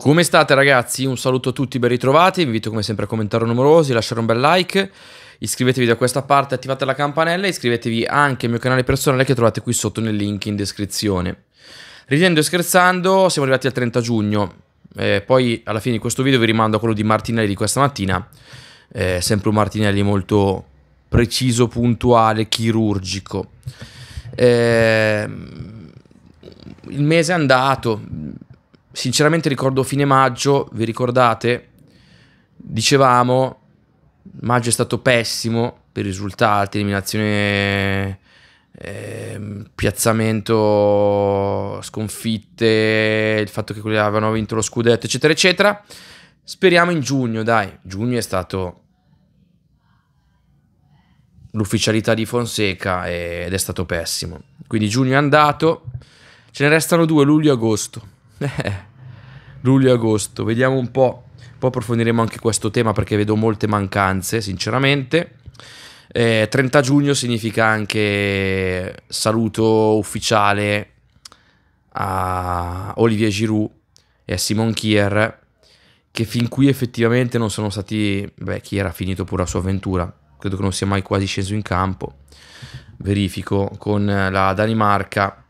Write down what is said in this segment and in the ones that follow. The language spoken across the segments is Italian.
Come state ragazzi? Un saluto a tutti, ben ritrovati, vi invito come sempre a commentare numerosi, lasciare un bel like, iscrivetevi da questa parte, attivate la campanella e iscrivetevi anche al mio canale personale che trovate qui sotto nel link in descrizione. Ridendo e scherzando, siamo arrivati al 30 giugno, eh, poi alla fine di questo video vi rimando a quello di Martinelli di questa mattina, eh, sempre un Martinelli molto preciso, puntuale, chirurgico. Eh, il mese è andato, sinceramente ricordo fine maggio, vi ricordate? Dicevamo, maggio è stato pessimo per i risultati, eliminazione, eh, piazzamento, sconfitte, il fatto che quelli avevano vinto lo scudetto, eccetera, eccetera. Speriamo in giugno, dai. Giugno è stato l'ufficialità di Fonseca ed è stato pessimo. Quindi giugno è andato, ce ne restano due, luglio e agosto. Eh, luglio e agosto, vediamo un po'. Poi approfondiremo anche questo tema perché vedo molte mancanze, sinceramente. Eh, 30 giugno significa anche saluto ufficiale a Olivier Giroud e a Simon Kier che fin qui effettivamente non sono stati... Beh, Kier ha finito pure la sua avventura, credo che non sia mai quasi sceso in campo. Verifico con la Danimarca.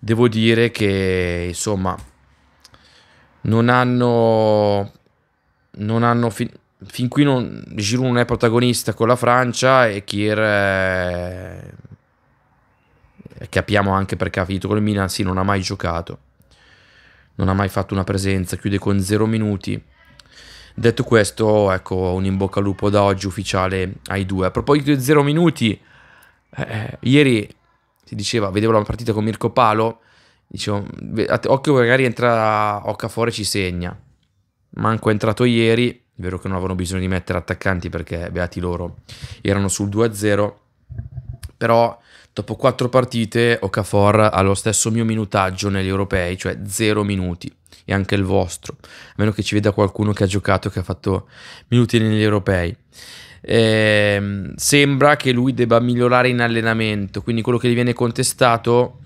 Devo dire che insomma non hanno, non hanno fin, fin, qui non, Giroud non è protagonista con la Francia e Kier è, capiamo anche perché ha finito con il Milan, sì non ha mai giocato non ha mai fatto una presenza, chiude con 0 minuti detto questo ecco un in bocca al lupo da oggi ufficiale ai due a proposito di 0 minuti eh, ieri si diceva vedevo la partita con Mirko Palo Dicevo, occhio magari entra Occafora e ci segna. Manco è entrato ieri, è vero che non avevano bisogno di mettere attaccanti perché, beati loro, erano sul 2-0. Però dopo quattro partite Ocafor ha lo stesso mio minutaggio negli europei, cioè 0 minuti e anche il vostro, a meno che ci veda qualcuno che ha giocato e che ha fatto minuti negli europei. E, ehm, sembra che lui debba migliorare in allenamento, quindi quello che gli viene contestato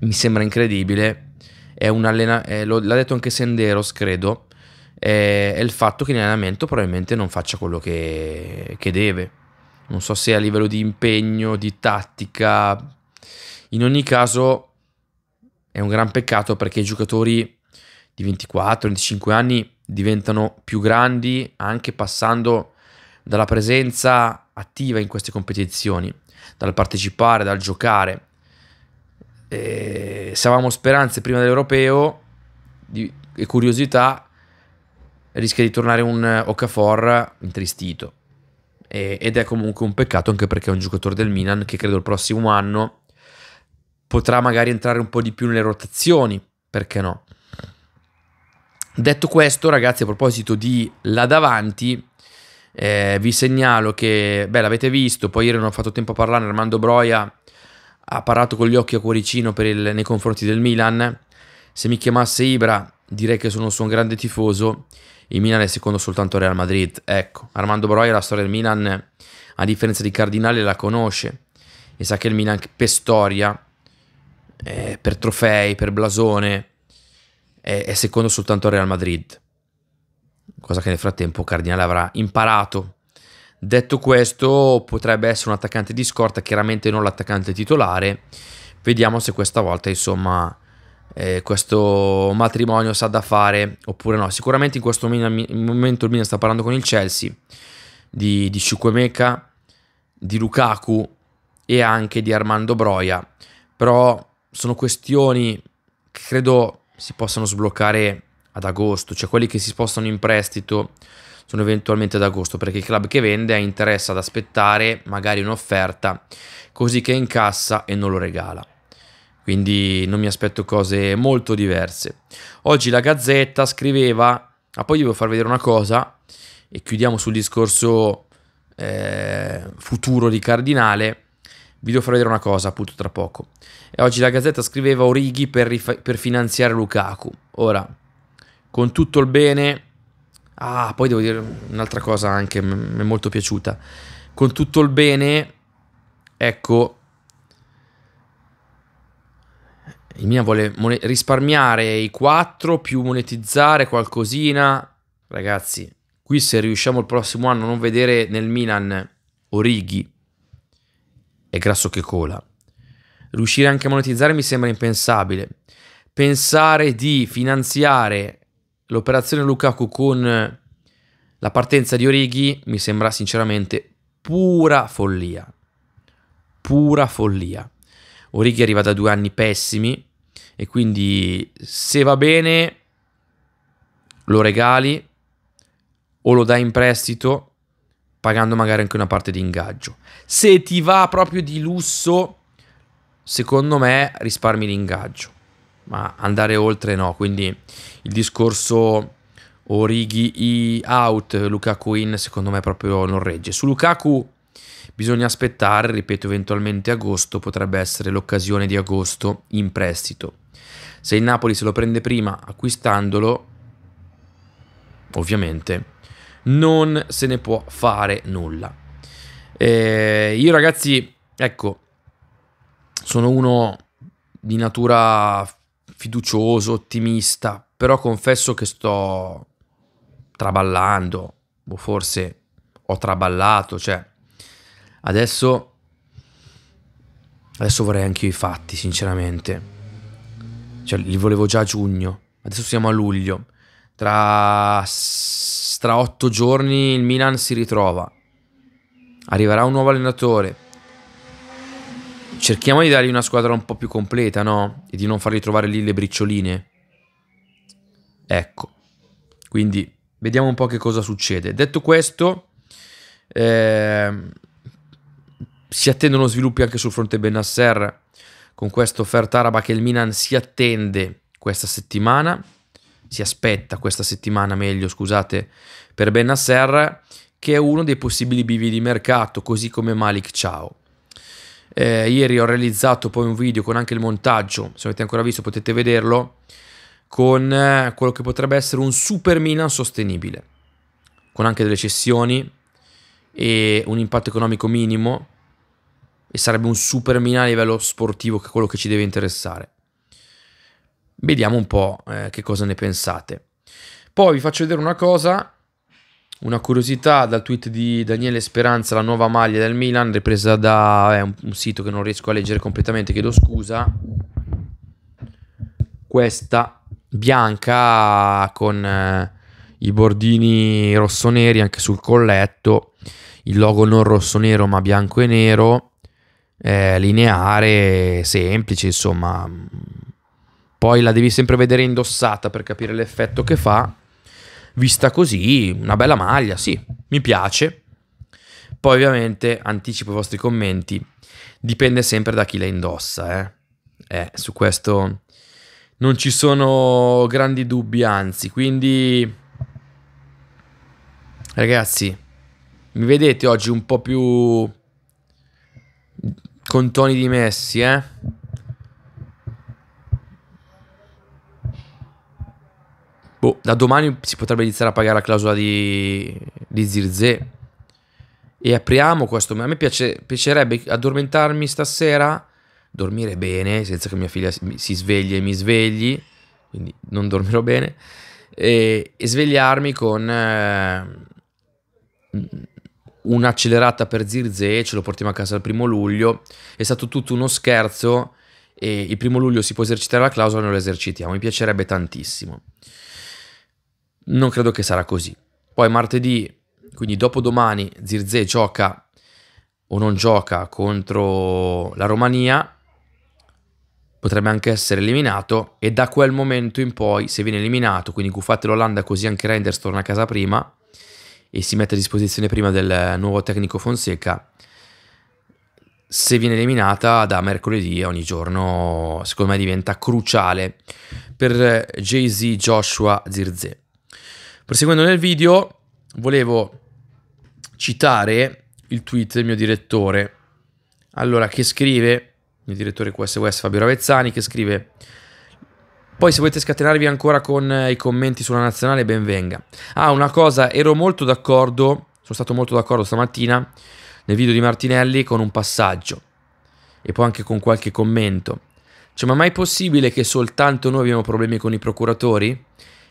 mi sembra incredibile, è un allena- eh, l'ha detto anche Senderos, credo, è il fatto che in allenamento probabilmente non faccia quello che, che deve. Non so se a livello di impegno, di tattica, in ogni caso è un gran peccato perché i giocatori di 24-25 anni diventano più grandi anche passando dalla presenza attiva in queste competizioni, dal partecipare, dal giocare eh, se avevamo speranze prima dell'europeo di, e curiosità, rischia di tornare un Okafor intristito. E, ed è comunque un peccato anche perché è un giocatore del Milan che credo il prossimo anno potrà magari entrare un po' di più nelle rotazioni, perché no? Detto questo, ragazzi, a proposito di là davanti, eh, vi segnalo che, beh, l'avete visto, poi ieri non ho fatto tempo a parlare, Armando Broia ha parlato con gli occhi a cuoricino il, nei confronti del Milan. Se mi chiamasse Ibra, direi che sono, sono un grande tifoso. Il Milan è secondo soltanto al Real Madrid. Ecco, Armando Broia la storia del Milan, a differenza di Cardinale, la conosce. E sa che il Milan per storia, eh, per trofei, per blasone, è, è secondo soltanto al Real Madrid. Cosa che nel frattempo Cardinale avrà imparato Detto questo, potrebbe essere un attaccante di scorta, chiaramente non l'attaccante titolare. Vediamo se questa volta, insomma, eh, questo matrimonio sa da fare oppure no. Sicuramente in questo momento il Milan sta parlando con il Chelsea di, di Shukwemeka, di Lukaku e anche di Armando Broia. Però sono questioni che credo si possano sbloccare ad agosto, cioè quelli che si spostano in prestito sono eventualmente ad agosto perché il club che vende ha interesse ad aspettare magari un'offerta così che incassa e non lo regala. Quindi non mi aspetto cose molto diverse. Oggi la Gazzetta scriveva, ah poi vi devo far vedere una cosa e chiudiamo sul discorso eh, futuro di Cardinale. Vi devo far vedere una cosa appunto tra poco. E oggi la Gazzetta scriveva Orighi per, per finanziare Lukaku. Ora, con tutto il bene Ah, poi devo dire un'altra cosa anche, mi è molto piaciuta. Con tutto il bene, ecco, il mia vuole risparmiare i 4 più monetizzare qualcosina. Ragazzi, qui se riusciamo il prossimo anno a non vedere nel Milan Orighi è grasso che cola. Riuscire anche a monetizzare mi sembra impensabile. Pensare di finanziare l'operazione Lukaku con eh, la partenza di Orighi mi sembra sinceramente pura follia. Pura follia. Orighi arriva da due anni pessimi e quindi se va bene lo regali o lo dai in prestito pagando magari anche una parte di ingaggio. Se ti va proprio di lusso, secondo me risparmi l'ingaggio ma andare oltre no. Quindi il discorso Orighi out, Lukaku in, secondo me proprio non regge. Su Lukaku bisogna aspettare, ripeto, eventualmente agosto potrebbe essere l'occasione di agosto in prestito. Se il Napoli se lo prende prima acquistandolo, ovviamente non se ne può fare nulla. E eh, io ragazzi, ecco, sono uno di natura fiducioso, ottimista, però confesso che sto traballando, o forse ho traballato, cioè adesso adesso vorrei anche io i fatti, sinceramente. Cioè, li volevo già a giugno, adesso siamo a luglio. Tra tra otto giorni il Milan si ritrova. Arriverà un nuovo allenatore, cerchiamo di dargli una squadra un po' più completa, no? E di non fargli trovare lì le bricioline. Ecco. Quindi vediamo un po' che cosa succede. Detto questo, eh, si attendono sviluppi anche sul fronte Benasser con questa offerta araba che il Milan si attende questa settimana, si aspetta questa settimana meglio, scusate, per Benasser che è uno dei possibili bivi di mercato, così come Malik Ciao. Eh, ieri ho realizzato poi un video con anche il montaggio, se avete ancora visto potete vederlo, con eh, quello che potrebbe essere un super Milan sostenibile, con anche delle cessioni e un impatto economico minimo e sarebbe un super Milan a livello sportivo che è quello che ci deve interessare. Vediamo un po' eh, che cosa ne pensate. Poi vi faccio vedere una cosa una curiosità dal tweet di Daniele Speranza, la nuova maglia del Milan, ripresa da eh, un, un sito che non riesco a leggere completamente, chiedo scusa. Questa bianca con eh, i bordini rossoneri anche sul colletto, il logo non rosso-nero ma bianco e nero, eh, lineare, semplice, insomma. Poi la devi sempre vedere indossata per capire l'effetto che fa vista così, una bella maglia, sì, mi piace. Poi ovviamente anticipo i vostri commenti, dipende sempre da chi la indossa, eh. Eh, su questo non ci sono grandi dubbi, anzi, quindi ragazzi, mi vedete oggi un po' più con toni dimessi, eh? Boh, da domani si potrebbe iniziare a pagare la clausola di, di Zirze. E apriamo questo. A me piace, piacerebbe addormentarmi stasera, dormire bene, senza che mia figlia si svegli e mi svegli, quindi non dormirò bene, e, e svegliarmi con eh, un'accelerata per Zirze, ce lo portiamo a casa il primo luglio. È stato tutto uno scherzo e il primo luglio si può esercitare la clausola, noi la esercitiamo. Mi piacerebbe tantissimo non credo che sarà così. Poi martedì, quindi dopodomani, Zirze gioca o non gioca contro la Romania, potrebbe anche essere eliminato e da quel momento in poi, se viene eliminato, quindi guffate l'Olanda così anche Reinders torna a casa prima e si mette a disposizione prima del nuovo tecnico Fonseca, se viene eliminata da mercoledì ogni giorno, secondo me diventa cruciale per Jay-Z Joshua Zirze. Proseguendo nel video, volevo citare il tweet del mio direttore. Allora, che scrive, il mio direttore QSWS Fabio Ravezzani, che scrive... Poi se volete scatenarvi ancora con eh, i commenti sulla nazionale, benvenga. Ah, una cosa, ero molto d'accordo, sono stato molto d'accordo stamattina nel video di Martinelli con un passaggio e poi anche con qualche commento. Cioè, ma è mai possibile che soltanto noi abbiamo problemi con i procuratori?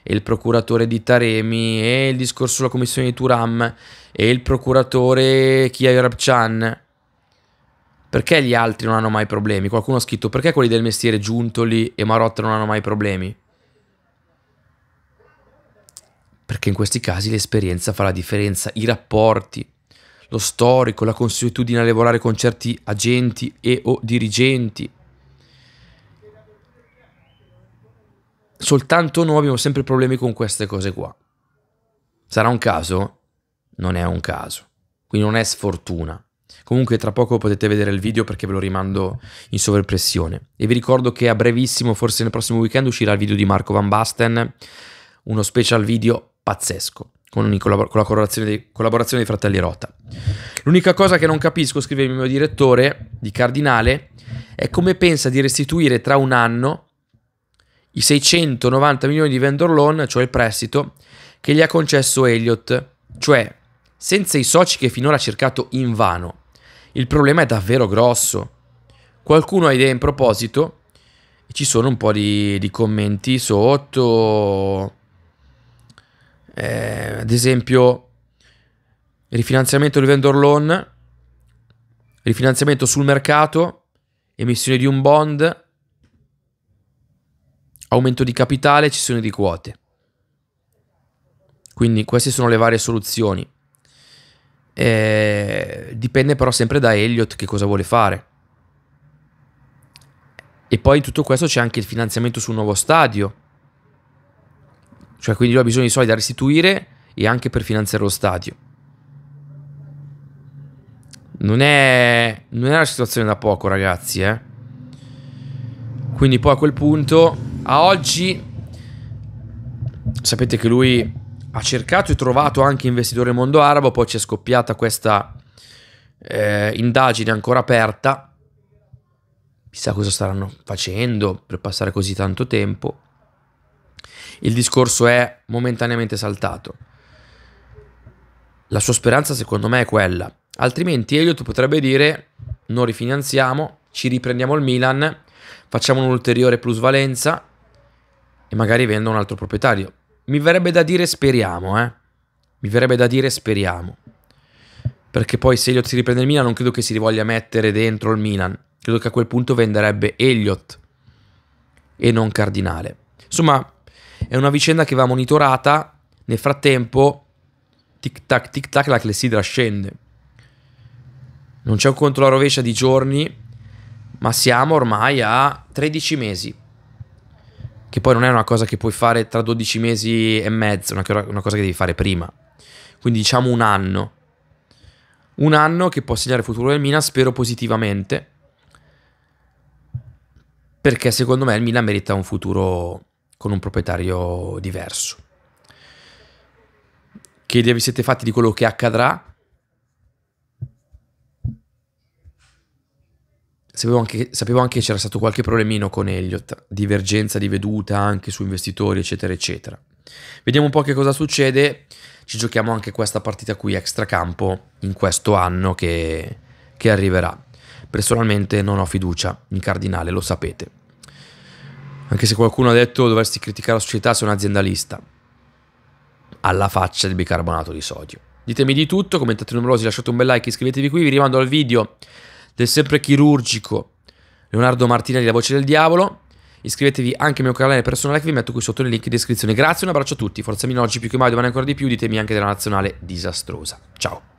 e il procuratore di Taremi e il discorso sulla commissione di Turam e il procuratore Kia Rabchan. Perché gli altri non hanno mai problemi? Qualcuno ha scritto perché quelli del mestiere Giuntoli e Marotta non hanno mai problemi? Perché in questi casi l'esperienza fa la differenza, i rapporti, lo storico, la consuetudine a lavorare con certi agenti e o dirigenti. Soltanto noi abbiamo sempre problemi con queste cose qua. Sarà un caso? Non è un caso. Quindi non è sfortuna. Comunque tra poco potete vedere il video perché ve lo rimando in sovrappressione. E vi ricordo che a brevissimo, forse nel prossimo weekend, uscirà il video di Marco Van Basten, uno special video pazzesco, con, collabor- con la collaborazione dei, collaborazione dei fratelli Rota. L'unica cosa che non capisco, scrive il mio direttore di Cardinale, è come pensa di restituire tra un anno i 690 milioni di vendor loan, cioè il prestito, che gli ha concesso Elliott, cioè senza i soci che finora ha cercato in vano, Il problema è davvero grosso. Qualcuno ha idee in proposito? Ci sono un po' di, di commenti sotto. Eh, ad esempio, rifinanziamento del vendor loan, rifinanziamento sul mercato, emissione di un bond, aumento di capitale, cessione di quote. Quindi queste sono le varie soluzioni. Eh, dipende però sempre da Elliot che cosa vuole fare. E poi in tutto questo c'è anche il finanziamento sul nuovo stadio. Cioè quindi lui ha bisogno di soldi da restituire e anche per finanziare lo stadio. Non è, non è una situazione da poco ragazzi. Eh? Quindi poi a quel punto a oggi sapete che lui ha cercato e trovato anche investitori nel mondo arabo, poi c'è scoppiata questa eh, indagine ancora aperta. Chissà cosa staranno facendo per passare così tanto tempo. Il discorso è momentaneamente saltato. La sua speranza secondo me è quella. Altrimenti Elliot potrebbe dire non rifinanziamo, ci riprendiamo il Milan, facciamo un'ulteriore plusvalenza e magari vendo un altro proprietario. Mi verrebbe da dire speriamo, eh. Mi verrebbe da dire speriamo. Perché poi se Elliott si riprende il Milan non credo che si voglia mettere dentro il Milan. Credo che a quel punto venderebbe Elliott e non Cardinale. Insomma, è una vicenda che va monitorata. Nel frattempo, tic tac, tic tac, la clessidra scende. Non c'è un conto alla rovescia di giorni, ma siamo ormai a 13 mesi che poi non è una cosa che puoi fare tra 12 mesi e mezzo, è una, cosa che devi fare prima. Quindi diciamo un anno. Un anno che può segnare il futuro del Milan, spero positivamente, perché secondo me il Milan merita un futuro con un proprietario diverso. Che vi siete fatti di quello che accadrà, sapevo anche, sapevo anche che c'era stato qualche problemino con Elliott, divergenza di veduta anche su investitori, eccetera, eccetera. Vediamo un po' che cosa succede. Ci giochiamo anche questa partita qui extra campo in questo anno che, che arriverà. Personalmente non ho fiducia in Cardinale, lo sapete. Anche se qualcuno ha detto dovresti criticare la società, sono aziendalista. Alla faccia del bicarbonato di sodio. Ditemi di tutto, commentate numerosi, lasciate un bel like, iscrivetevi qui, vi rimando al video del sempre chirurgico Leonardo Martinelli, la voce del diavolo. Iscrivetevi anche al mio canale personale che vi metto qui sotto nel link in descrizione. Grazie, un abbraccio a tutti. Forza Mino oggi più che mai, domani ancora di più. Ditemi anche della nazionale disastrosa. Ciao.